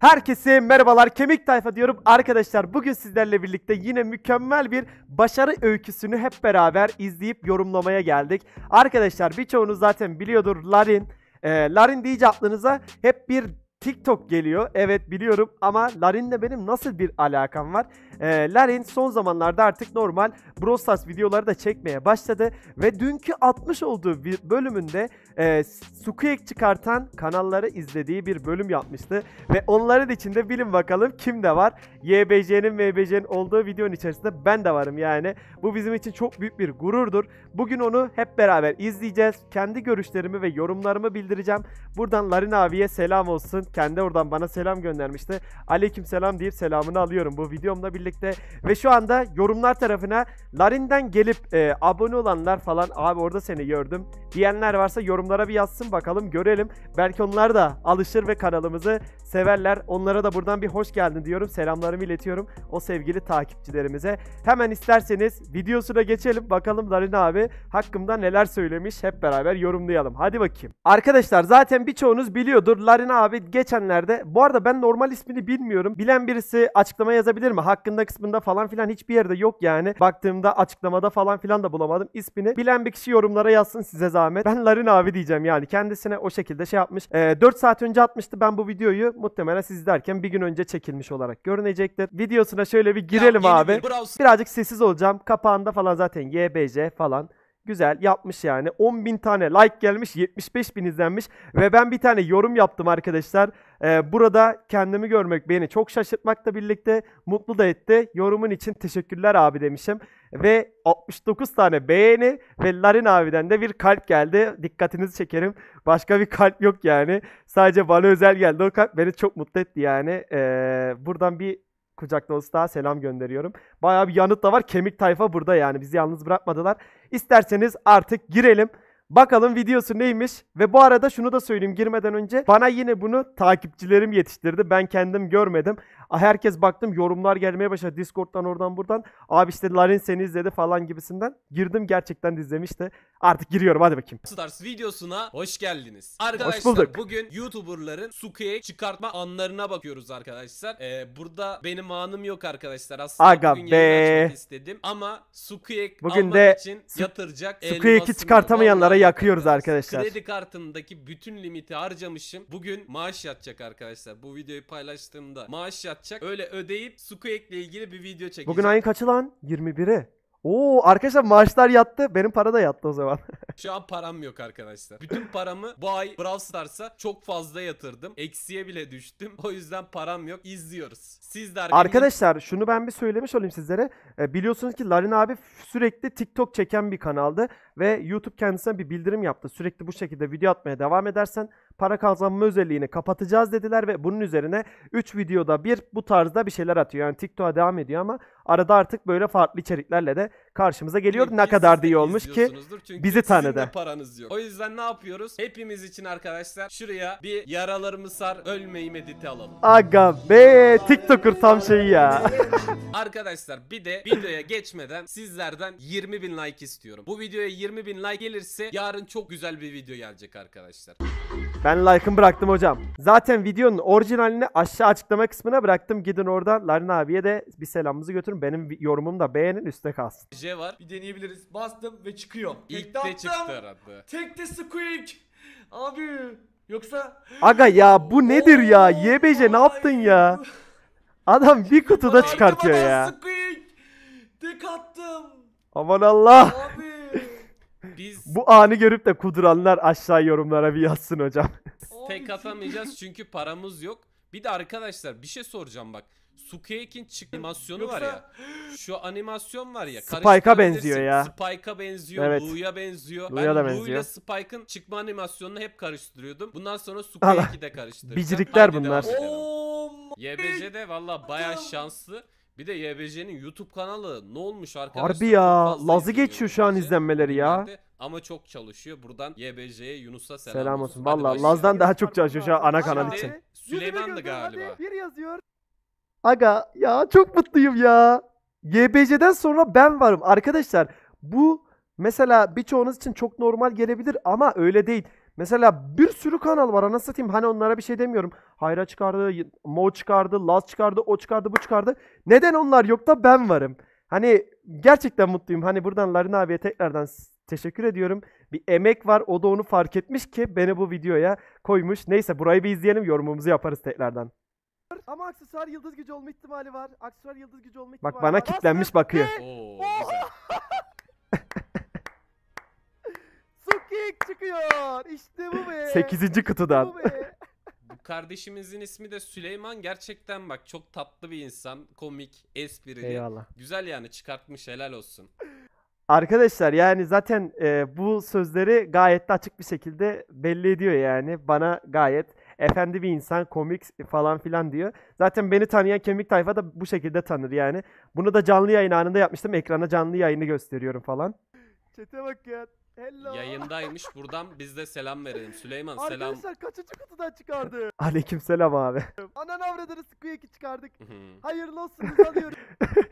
Herkese merhabalar Kemik Tayfa diyorum. Arkadaşlar bugün sizlerle birlikte yine mükemmel bir başarı öyküsünü hep beraber izleyip yorumlamaya geldik. Arkadaşlar birçoğunuz zaten biliyordur Larin. E, Larin deyince aklınıza hep bir TikTok geliyor. Evet biliyorum ama Larin'le benim nasıl bir alakam var? Ee, Larin son zamanlarda artık normal Brawl videoları da çekmeye başladı. Ve dünkü 60 olduğu bir bölümünde e, Sukuyek çıkartan kanalları izlediği bir bölüm yapmıştı. Ve onların içinde bilin bakalım kim de var? YBC'nin MBC'nin olduğu videonun içerisinde ben de varım yani. Bu bizim için çok büyük bir gururdur. Bugün onu hep beraber izleyeceğiz. Kendi görüşlerimi ve yorumlarımı bildireceğim. Buradan Larin abiye selam olsun kendi oradan bana selam göndermişti. Aleyküm selam deyip selamını alıyorum bu videomla birlikte. Ve şu anda yorumlar tarafına Larin'den gelip e, abone olanlar falan abi orada seni gördüm diyenler varsa yorumlara bir yazsın bakalım görelim. Belki onlar da alışır ve kanalımızı severler. Onlara da buradan bir hoş geldin diyorum. Selamlarımı iletiyorum o sevgili takipçilerimize. Hemen isterseniz videosuna geçelim. Bakalım Darin abi hakkımda neler söylemiş hep beraber yorumlayalım. Hadi bakayım. Arkadaşlar zaten birçoğunuz biliyordur. Larin abi geçenlerde bu arada ben normal ismini bilmiyorum. Bilen birisi açıklama yazabilir mi? Hakkında kısmında falan filan hiçbir yerde yok yani. Baktığımda açıklamada falan filan da bulamadım ismini. Bilen bir kişi yorumlara yazsın size zaten zahmet. Ben Larin abi diyeceğim yani. Kendisine o şekilde şey yapmış. E, ee, 4 saat önce atmıştı ben bu videoyu. Muhtemelen siz izlerken bir gün önce çekilmiş olarak görünecektir. Videosuna şöyle bir girelim ya, abi. Birazcık sessiz olacağım. Kapağında falan zaten YBC falan Güzel yapmış yani. 10 bin tane like gelmiş, 75 bin izlenmiş ve ben bir tane yorum yaptım arkadaşlar. Ee, burada kendimi görmek beni çok şaşırtmakla birlikte mutlu da etti. Yorumun için teşekkürler abi demişim. Ve 69 tane beğeni ve Larin abiden de bir kalp geldi. Dikkatinizi çekerim. Başka bir kalp yok yani. Sadece bana özel geldi o kalp. Beni çok mutlu etti yani. Ee, buradan bir kucak dolusu selam gönderiyorum. Bayağı bir yanıt da var. Kemik tayfa burada yani. Bizi yalnız bırakmadılar. İsterseniz artık girelim. Bakalım videosu neymiş. Ve bu arada şunu da söyleyeyim girmeden önce. Bana yine bunu takipçilerim yetiştirdi. Ben kendim görmedim. Herkes baktım yorumlar gelmeye başladı. Discord'dan oradan buradan. Abi işte Larin seni izledi falan gibisinden. Girdim gerçekten de izlemişti. Artık giriyorum hadi bakayım. Stars videosuna hoş geldiniz. Arkadaşlar bulduk. bugün YouTuber'ların Suki'ye çıkartma anlarına bakıyoruz arkadaşlar. Ee, burada benim anım yok arkadaşlar. Aslında Aga bugün be. istedim ama Suki'ye bugün almak de için yatıracak Suki'ye çıkartamayanlara yakıyoruz arkadaşlar. Kredi kartındaki bütün limiti harcamışım. Bugün maaş yatacak arkadaşlar. Bu videoyu paylaştığımda maaş yatacak. Öyle ödeyip ile ilgili bir video çekeceğim. Bugün ayın kaçı lan? 21'i. Oo arkadaşlar maaşlar yattı. Benim para da yattı o zaman. Şu an param yok arkadaşlar. Bütün paramı bu ay Brawl Stars'a çok fazla yatırdım. Eksiye bile düştüm. O yüzden param yok. İzliyoruz. Siz de arkamda... Arkadaşlar şunu ben bir söylemiş olayım sizlere. E, biliyorsunuz ki Larin abi sürekli TikTok çeken bir kanaldı. Ve YouTube kendisine bir bildirim yaptı. Sürekli bu şekilde video atmaya devam edersen para kazanma özelliğini kapatacağız dediler ve bunun üzerine 3 videoda bir bu tarzda bir şeyler atıyor. Yani TikTok'a devam ediyor ama arada artık böyle farklı içeriklerle de karşımıza geliyor. ne kadar iyi olmuş ki bizi tanıdı. paranız yok. O yüzden ne yapıyoruz? Hepimiz için arkadaşlar şuraya bir yaralarımı sar ölmeyi mediti alalım. Aga be TikToker tam şeyi ya. arkadaşlar bir de videoya geçmeden sizlerden 20 bin like istiyorum. Bu videoya 20 bin like gelirse yarın çok güzel bir video gelecek arkadaşlar. Ben like'ımı bıraktım hocam. Zaten videonun orijinalini aşağı açıklama kısmına bıraktım. Gidin oradan Larin abiye de bir selamımızı götürün. Benim yorumumu da beğenin üstte kalsın. J var. Bir deneyebiliriz. Bastım ve çıkıyor. İlk de çıktı herhalde. Tek de squeak. Abi. Yoksa... Aga ya bu nedir ya? YBC ne yaptın ya? Adam bir kutuda çıkartıyor ya. Tek attım. Aman Allah. Biz Bu anı görüp de kuduranlar aşağı yorumlara bir yazsın hocam. tek atamayacağız çünkü paramız yok. Bir de arkadaşlar bir şey soracağım bak. Sukiyakin çık animasyonu var ya. Şu animasyon var ya. Spike'a benziyor ya. Spike'a benziyor, Evet. Lu'ya benziyor. Lu'ya da benziyor. Lu'yla Spike'ın çıkma animasyonunu hep karıştırıyordum. Bundan sonra Allah. de karıştıracağım. Bicirikler Haydi bunlar. devam edelim. de valla baya şanslı. Bir de YBC'nin YouTube kanalı ne olmuş arkadaşlar? Harbi ya lazı geçiyor şu an YBC. izlenmeleri ya. Ama çok çalışıyor. Buradan YBC'ye Yunus'a selam, Selam olsun. Hadi Valla Laz'dan daha çok çalışıyor şu an ana kanal için. Süleyman da galiba. Bir yazıyor. Aga ya çok mutluyum ya. YBC'den sonra ben varım. Arkadaşlar bu mesela birçoğunuz için çok normal gelebilir ama öyle değil. Mesela bir sürü kanal var anasını satayım. Hani onlara bir şey demiyorum. Hayra çıkardı, Mo çıkardı, Laz çıkardı, o çıkardı, bu çıkardı. Neden onlar yok da ben varım? Hani gerçekten mutluyum. Hani buradan Larin abiye tekrardan teşekkür ediyorum. Bir emek var. O da onu fark etmiş ki beni bu videoya koymuş. Neyse burayı bir izleyelim. Yorumumuzu yaparız tekrardan. Ama aksesuar yıldız gücü olma ihtimali var. Aksesuar yıldız gücü olma ihtimali Bak bana var. kitlenmiş bakıyor. 8. kıtadan. Bu kardeşimizin ismi de Süleyman. Gerçekten bak çok tatlı bir insan. Komik, esprili. Eyvallah. Güzel yani çıkartmış helal olsun. Arkadaşlar yani zaten e, bu sözleri gayet de açık bir şekilde belli ediyor yani. Bana gayet efendi bir insan, komik falan filan diyor. Zaten beni tanıyan kemik tayfa da bu şekilde tanır yani. Bunu da canlı yayın anında yapmıştım. Ekrana canlı yayını gösteriyorum falan. Çete bakın. Hello. Yayındaymış. Buradan biz de selam verelim. Süleyman selam. Arkadaşlar kaçıncı kutudan çıkardı? Aleykümselam abi. Anan avradını Squeak'i çıkardık. Hayırlı olsun biz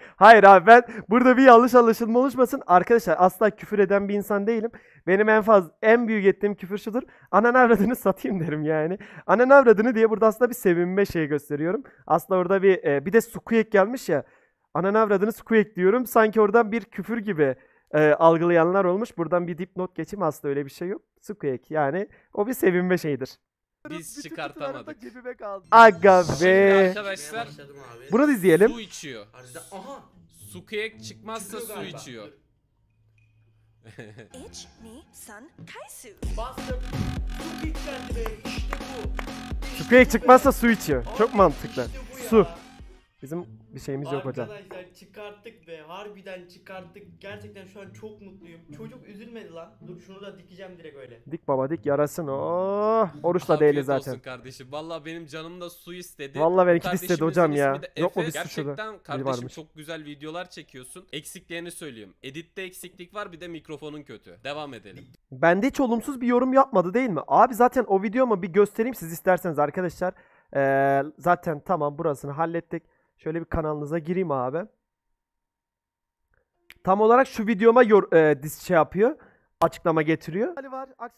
Hayır abi ben burada bir yanlış anlaşılma oluşmasın. Arkadaşlar asla küfür eden bir insan değilim. Benim en fazla en büyük ettiğim küfür şudur. ana avradını satayım derim yani. ana avradını diye burada aslında bir sevinme şeyi gösteriyorum. Aslında orada bir e, bir de Squeak gelmiş ya. ana avradını Squeak diyorum. Sanki oradan bir küfür gibi e, algılayanlar olmuş. Buradan bir dipnot geçeyim aslında öyle bir şey yok. Squeak yani o bir sevinme şeyidir. Biz Bütün çıkartamadık. kutularda kaldı. Aga be. arkadaşlar Bunu da izleyelim. su içiyor. Harbiden aha. Su çıkmazsa su içiyor. Ich, ni, san, kaisu. Bastım. Squeak çıkmazsa su içiyor. Çok mantıklı. Su. Bizim bir şeyimiz yok hocam. Arkadaşlar çıkarttık be. Harbiden çıkarttık. Gerçekten şu an çok mutluyum. Çocuk üzülmedi lan. Dur şunu da dikeceğim direkt öyle. Dik baba dik yarasın. Oh! Oruçla Afiyet değiliz zaten. olsun kardeşim. Valla benim canım da su istedi. Valla benimki de istedi hocam ya. Yok mu Efe. bir suçu da? Gerçekten kardeşim varmış. çok güzel videolar çekiyorsun. Eksiklerini söyleyeyim. Editte eksiklik var bir de mikrofonun kötü. Devam edelim. Bende hiç olumsuz bir yorum yapmadı değil mi? Abi zaten o videomu bir göstereyim siz isterseniz arkadaşlar. Ee, zaten tamam burasını hallettik. Şöyle bir kanalınıza gireyim abi. Tam olarak şu videoma yor, e, diz şey yapıyor. Açıklama getiriyor.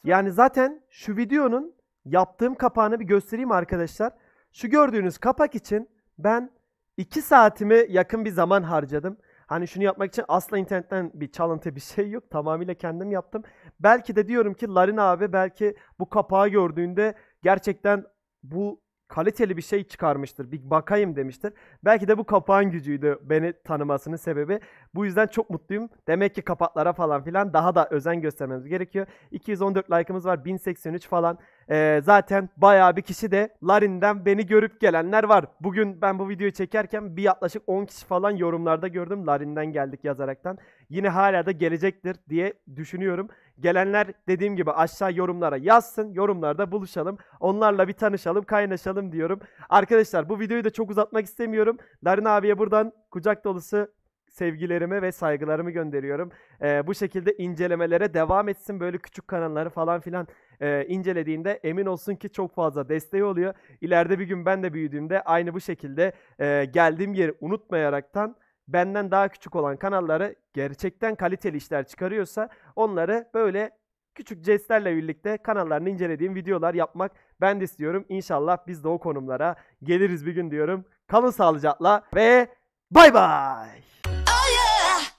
Yani zaten şu videonun yaptığım kapağını bir göstereyim arkadaşlar. Şu gördüğünüz kapak için ben 2 saatimi yakın bir zaman harcadım. Hani şunu yapmak için asla internetten bir çalıntı bir şey yok. Tamamıyla kendim yaptım. Belki de diyorum ki Larin abi belki bu kapağı gördüğünde gerçekten bu kaliteli bir şey çıkarmıştır. Bir bakayım demiştir. Belki de bu kapağın gücüydü beni tanımasının sebebi. Bu yüzden çok mutluyum. Demek ki kapaklara falan filan daha da özen göstermemiz gerekiyor. 214 like'ımız var. 1083 falan. Ee, zaten bayağı bir kişi de Larin'den beni görüp gelenler var. Bugün ben bu videoyu çekerken bir yaklaşık 10 kişi falan yorumlarda gördüm. Larin'den geldik yazaraktan yine hala da gelecektir diye düşünüyorum. Gelenler dediğim gibi aşağı yorumlara yazsın. Yorumlarda buluşalım. Onlarla bir tanışalım, kaynaşalım diyorum. Arkadaşlar bu videoyu da çok uzatmak istemiyorum. Darin abiye buradan kucak dolusu sevgilerimi ve saygılarımı gönderiyorum. Ee, bu şekilde incelemelere devam etsin. Böyle küçük kanalları falan filan e, incelediğinde emin olsun ki çok fazla desteği oluyor. İleride bir gün ben de büyüdüğümde aynı bu şekilde e, geldiğim yeri unutmayaraktan benden daha küçük olan kanalları gerçekten kaliteli işler çıkarıyorsa onları böyle küçük jestlerle birlikte kanallarını incelediğim videolar yapmak ben de istiyorum. İnşallah biz de o konumlara geliriz bir gün diyorum. Kalın sağlıcakla ve bay bay. Oh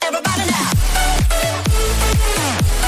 yeah,